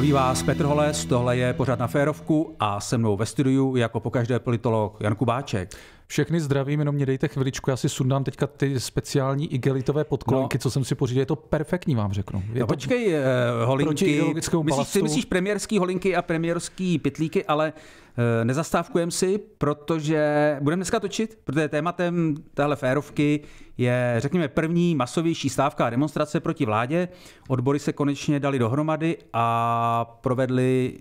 Zdraví vás Petr Holes, tohle je pořád na Férovku a se mnou ve studiu jako pokaždé politolog Jan Kubáček. Všechny zdravím, jenom mě dejte chviličku, já si sundám teďka ty speciální igelitové podkolenky, no. co jsem si pořídil, je to perfektní, vám řeknu. Je no, to počkej, eh, holinky, myslíš, ty myslíš premiérský holinky a premiérský pitlíky, ale uh, eh, nezastávkujem si, protože budeme dneska točit, protože tématem téhle férovky je, řekněme, první masovější stávka a demonstrace proti vládě. Odbory se konečně dali dohromady a provedli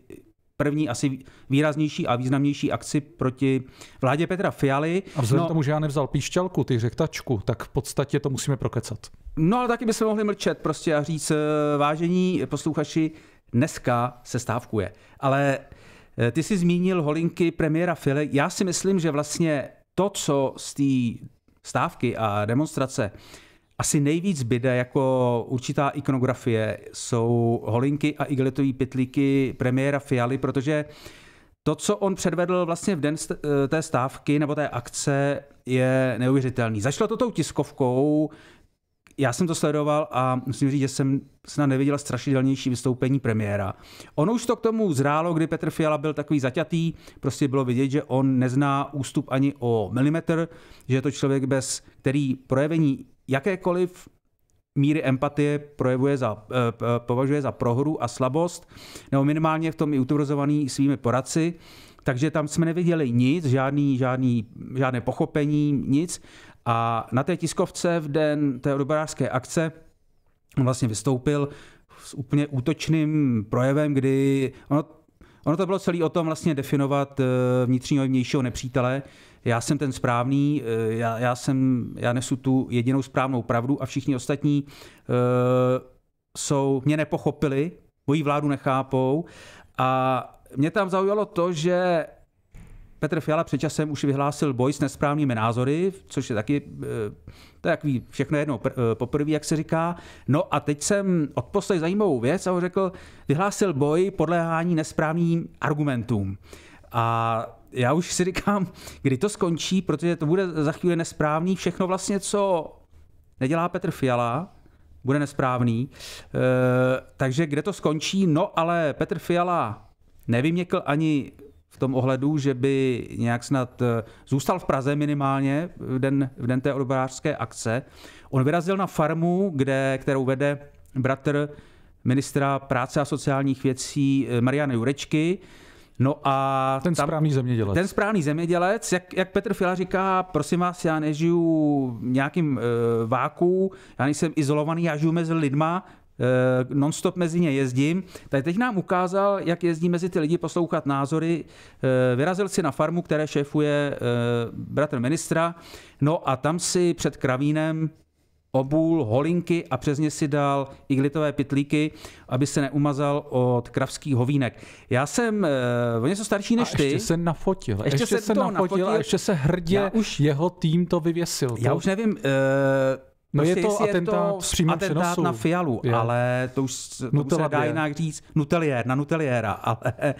první asi výraznější a významnější akci proti vládě Petra Fialy. A vzhledem no, tomu, že já nevzal píšťalku, ty řektačku, tak v podstatě to musíme prokecat. No ale taky bychom mohli mlčet prostě a říct, eh, vážení posluchači, dneska se stávkuje. Ale eh, ty jsi zmínil holinky premiéra Fialy. Já si myslím, že vlastně to, co z té stávky a demonstrace asi nejvíc byde jako určitá ikonografie jsou holinky a igletové pytlíky premiéra Fialy, protože to, co on předvedl vlastně v den té stávky nebo té akce, je neuvěřitelný. Začalo to tou tiskovkou, já jsem to sledoval a musím říct, že jsem snad neviděl strašidelnější vystoupení premiéra. Ono už to k tomu zrálo, kdy Petr Fiala byl takový zaťatý, prostě bylo vidět, že on nezná ústup ani o milimetr, že je to člověk bez, který projevení jakékoliv míry empatie projevuje za, eh, považuje za prohru a slabost, nebo minimálně v tom i utvrzovaný svými poradci. Takže tam jsme neviděli nic, žádný, žádný, žádné pochopení, nic. A na té tiskovce v den té odborářské akce on vlastně vystoupil s úplně útočným projevem, kdy ono Ono to bylo celý o tom vlastně definovat eh, vnitřního i vnějšího nepřítele. Já jsem ten správný, eh, já, já, jsem, já nesu tu jedinou správnou pravdu a všichni ostatní eh, jsou, mě nepochopili, moji vládu nechápou a mě tam zaujalo to, že Petr Fiala před časem už vyhlásil boj s nesprávnými názory, což je taky eh, takový všechno jedno eh, poprvé, jak se říká. No a teď jsem odposlech zajímavou věc a on řekl, vyhlásil boj podléhání nesprávným argumentům. A já už si říkám, kdy to skončí, protože to bude za chvíli nesprávný. Všechno vlastně, co nedělá Petr Fiala, bude nesprávný. E, takže kde to skončí? No ale Petr Fiala nevyměkl ani tom ohledu, že by nějak snad eh, zůstal v Praze minimálně v den, v den té odborářské akce. On vyrazil na farmu, kde, kterou vede bratr ministra práce a sociálních věcí eh, Mariana Jurečky. No a ten tam, správný zemědělec. Ten správný zemědělec, jak, jak Petr Fila říká, prosím vás, já nežiju nějakým e, váku, já nejsem izolovaný, já žiju mezi lidma, Eh, nonstop mezi ně jezdím. Tak teď nám ukázal, jak jezdí mezi ty lidi poslouchat názory. Eh, vyrazil si na farmu, které šéfuje eh, bratr ministra, no a tam si před kravínem obul, holinky a přes ně si dal iglitové pitlíky, aby se neumazal od kravských hovínek. Já jsem o něco starší než a ty. ještě se nafotil. Ještě, ještě se nafotil, nafotil a ještě se hrdě já už, jeho tým to vyvěsil. Já to? už nevím, No prostě je to atentát, je to atentát přenosu. na Fialu, je. ale to už to se dá jinak říct. Nuteliér, na Nuteliéra, ale e,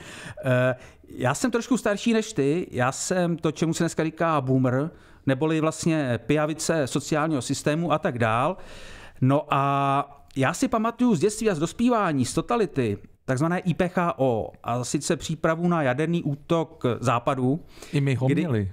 já jsem trošku starší než ty, já jsem to, čemu se dneska říká boomer, neboli vlastně pijavice sociálního systému a tak dál. No a já si pamatuju z dětství a z dospívání, z totality, takzvané IPHO, a sice přípravu na jaderný útok západu. I my ho kdy, měli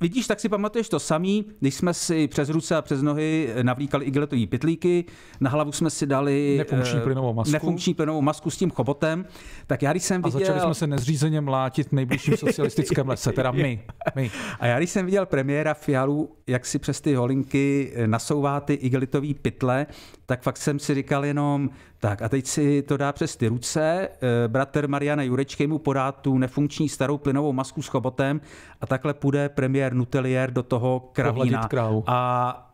vidíš, tak si pamatuješ to samý, když jsme si přes ruce a přes nohy navlíkali igletové pytlíky, na hlavu jsme si dali nefunkční eh, plynovou masku, nefunkční plynovou masku s tím chobotem, tak já když jsem viděl... A začali jsme se nezřízeně mlátit v nejbližším socialistickém lese, teda my, my. A já když jsem viděl premiéra Fialu, jak si přes ty holinky eh, nasouvá ty igelitové pytle, tak fakt jsem si říkal jenom, tak a teď si to dá přes ty ruce. Eh, bratr Mariana Jurečky mu podá tu nefunkční starou plynovou masku s chobotem a takhle půjde premiér Nutelier do toho kravína. A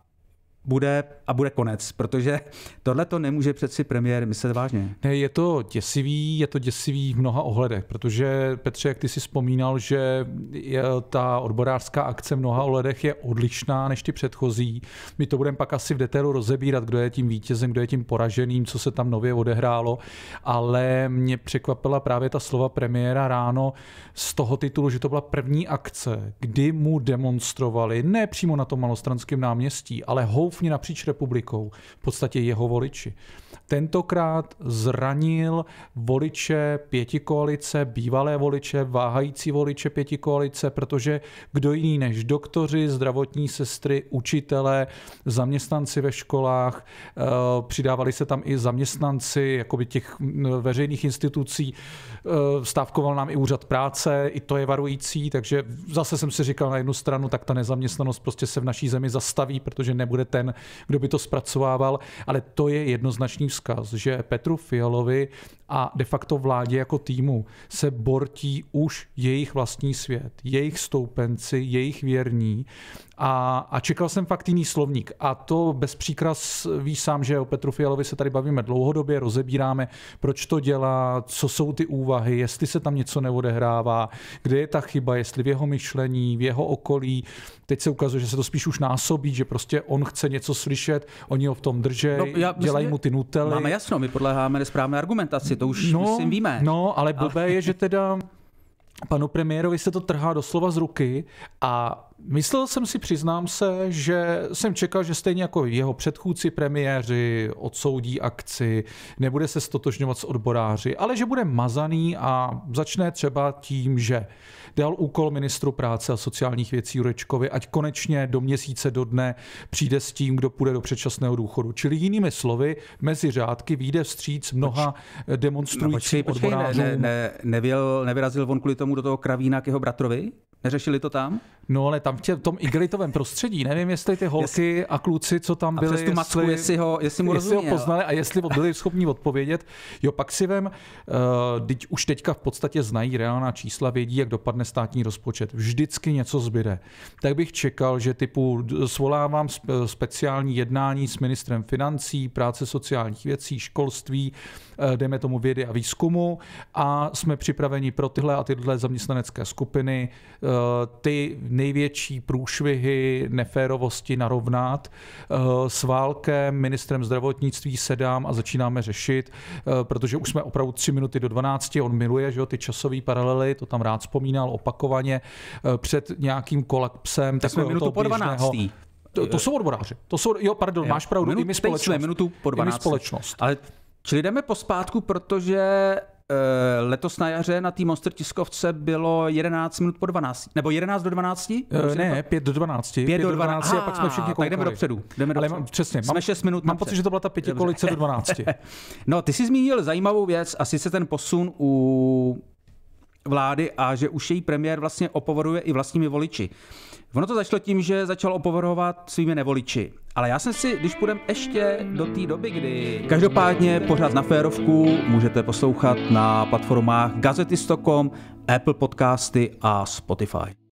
bude a bude konec, protože tohle to nemůže přeci premiér myslet vážně. Ne, je to děsivý, je to děsivý v mnoha ohledech, protože Petře, jak ty si vzpomínal, že je, ta odborářská akce v mnoha ohledech je odlišná než ty předchozí. My to budeme pak asi v detailu rozebírat, kdo je tím vítězem, kdo je tím poraženým, co se tam nově odehrálo, ale mě překvapila právě ta slova premiéra ráno z toho titulu, že to byla první akce, kdy mu demonstrovali, ne přímo na tom malostranském náměstí, ale ho troufni napříč republikou, v podstatě jeho voliči. Tentokrát zranil voliče pěti koalice, bývalé voliče, váhající voliče pěti koalice, protože kdo jiný než doktoři, zdravotní sestry, učitelé, zaměstnanci ve školách, eh, přidávali se tam i zaměstnanci jakoby těch veřejných institucí, eh, stávkoval nám i úřad práce, i to je varující, takže zase jsem si říkal na jednu stranu, tak ta nezaměstnanost prostě se v naší zemi zastaví, protože nebude té ten, kdo by to zpracovával, ale to je jednoznačný vzkaz, že Petru Fialovi a de facto vládě jako týmu se bortí už jejich vlastní svět, jejich stoupenci, jejich věrní a, a čekal jsem fakt jiný slovník a to bez příkras ví sám, že o Petru Fialovi se tady bavíme dlouhodobě, rozebíráme, proč to dělá, co jsou ty úvahy, jestli se tam něco neodehrává, kde je ta chyba, jestli v jeho myšlení, v jeho okolí. Teď se ukazuje, že se to spíš už násobí, že prostě on chce něco slyšet, oni ho v tom drží, no, já, dělají myslím, mu ty nutely. Máme jasno, my podléháme nesprávné argumentaci, to už no, myslím víme. No, ale blbé ale... je, že teda panu premiérovi se to trhá doslova z ruky a Myslel jsem si, přiznám se, že jsem čekal, že stejně jako jeho předchůdci premiéři odsoudí akci, nebude se stotožňovat s odboráři, ale že bude mazaný a začne třeba tím, že dal úkol ministru práce a sociálních věcí Jurečkovi, ať konečně do měsíce do dne přijde s tím, kdo půjde do předčasného důchodu. Čili jinými slovy, mezi řádky vyjde vstříc mnoha Poč- no, počkej, počkej, odborářům. Ne, ne, nevěl, nevyrazil on kvůli tomu do toho kravína k jeho bratrovi? Neřešili to tam? No ale tam v tě, tom igelitovém prostředí, nevím, jestli ty holky jestli, a kluci, co tam byli, a tu jestli, jestli, ho, jestli, mu jestli ho poznali a jestli byli schopni odpovědět. Jo, pak si vem, uh, eh, teď už teďka v podstatě znají reálná čísla, vědí, jak dopadne státní rozpočet. Vždycky něco zbyde. Tak bych čekal, že typu svolávám eh, speciální jednání s ministrem financí, práce sociálních věcí, školství, uh, eh, jdeme tomu vědy a výzkumu a jsme připraveni pro tyhle a tyhle zaměstnanecké skupiny uh, Eh, ty největší průšvihy neférovosti narovnat. Eh, s Válkem, ministrem zdravotnictví sedám a začínáme řešit, eh, protože už jsme opravdu tři minuty do 12, on miluje že jo, ty časové paralely, to tam rád vzpomínal opakovaně, před nějakým kolapsem. Tak jsme minutu po 12. To, to jsou odboráři. To jsou, jo, pardon, jo. máš pravdu, Minutu i my společnost. Jsme minutu po 12. I my společnost. Ale Čili jdeme pospátku, protože Eh, letos na jaře na té Monster tiskovce bylo 11 minut po 12. Nebo 11 do 12? Uh, eh, ne, 5 do 12. 5, 5 do 12, 12 a, a pak jsme všichni koukali. Ah, tak jdeme dopředu. Jdeme dopředu. Ale mám, přesně, jsme mám, 6 minut mám pocit, že to byla ta pětikolice do 12. no, ty jsi zmínil zajímavou věc a sice ten posun u vlády a že už její premiér vlastně opovoruje i vlastními voliči. Ono to začalo tím, že začal opovrhovat svými nevoliči. Ale já jsem si, když půjdem ještě do té doby, kdy... Každopádně pořád na férovku můžete poslouchat na platformách Gazety Apple Podcasty a Spotify.